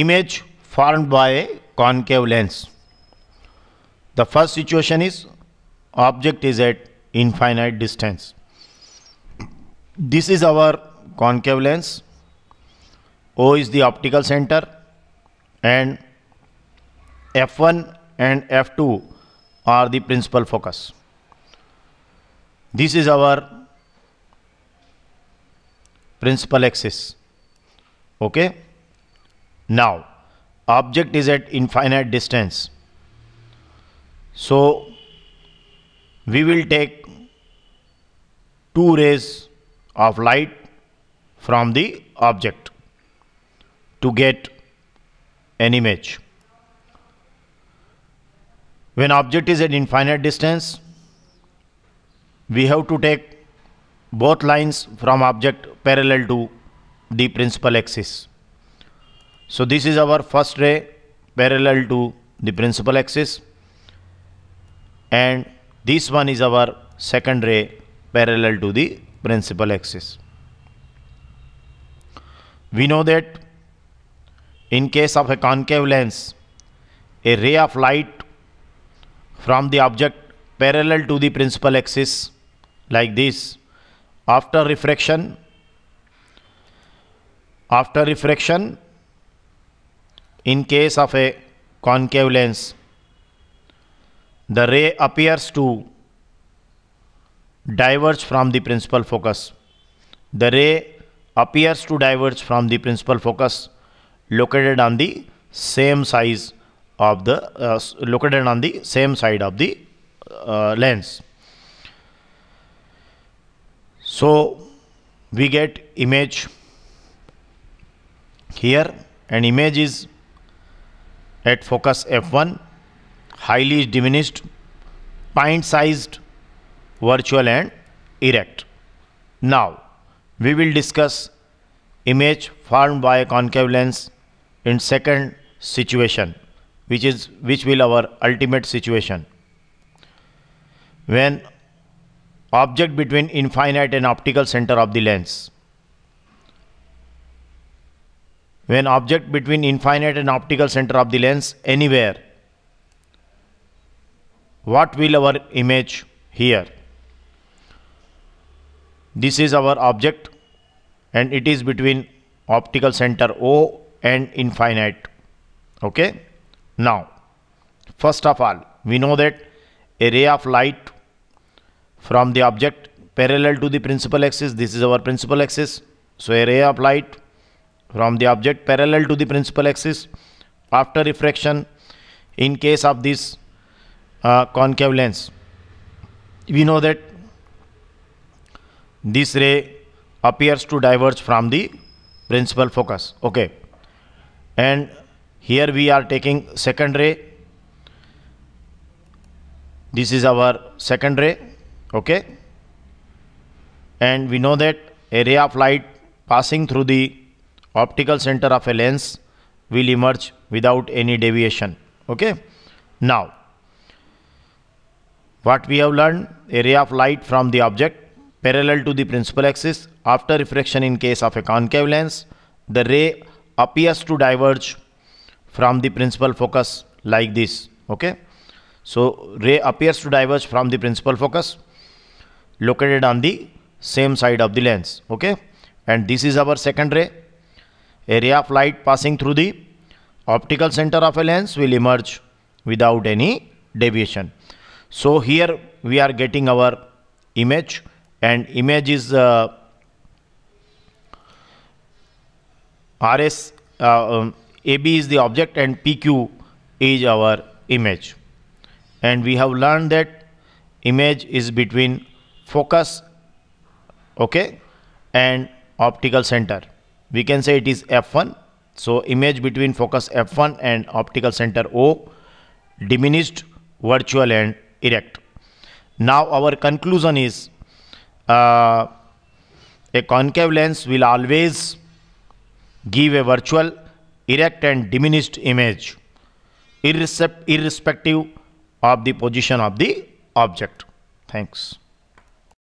image formed by a concave lens. The first situation is object is at infinite distance. This is our concave lens. O is the optical center and F1 and F2 are the principal focus. This is our principal axis. Okay. Now, object is at infinite distance. So, we will take two rays of light from the object to get an image. When object is at infinite distance, we have to take both lines from object parallel to the principal axis. So this is our first ray parallel to the principal axis and this one is our second ray parallel to the principal axis. We know that in case of a concave lens, a ray of light from the object parallel to the principal axis like this after refraction after refraction in case of a concave lens, the ray appears to diverge from the principal focus. The ray appears to diverge from the principal focus located on the same size of the uh, located on the same side of the uh, lens. So we get image here an image is at focus F1, highly diminished, pint-sized, virtual and erect. Now, we will discuss image formed by a concave lens in second situation, which is which will our ultimate situation. When object between infinite and optical center of the lens. when object between infinite and optical center of the lens anywhere what will our image here this is our object and it is between optical center O and infinite okay now first of all we know that a ray of light from the object parallel to the principal axis this is our principal axis so a ray of light from the object parallel to the principal axis after refraction in case of this uh, concave lens. We know that this ray appears to diverge from the principal focus. Okay. And here we are taking second ray. This is our second ray. Okay. And we know that a ray of light passing through the optical center of a lens will emerge without any deviation okay now what we have learned area of light from the object parallel to the principal axis after refraction in case of a concave lens the ray appears to diverge from the principal focus like this okay so ray appears to diverge from the principal focus located on the same side of the lens okay and this is our second ray area of light passing through the optical center of a lens will emerge without any deviation. So here we are getting our image and image is uh, RS uh, um, AB is the object and PQ is our image and we have learned that image is between focus okay and optical center we can say it is f1 so image between focus f1 and optical center o diminished virtual and erect now our conclusion is uh, a concave lens will always give a virtual erect and diminished image irrespective of the position of the object thanks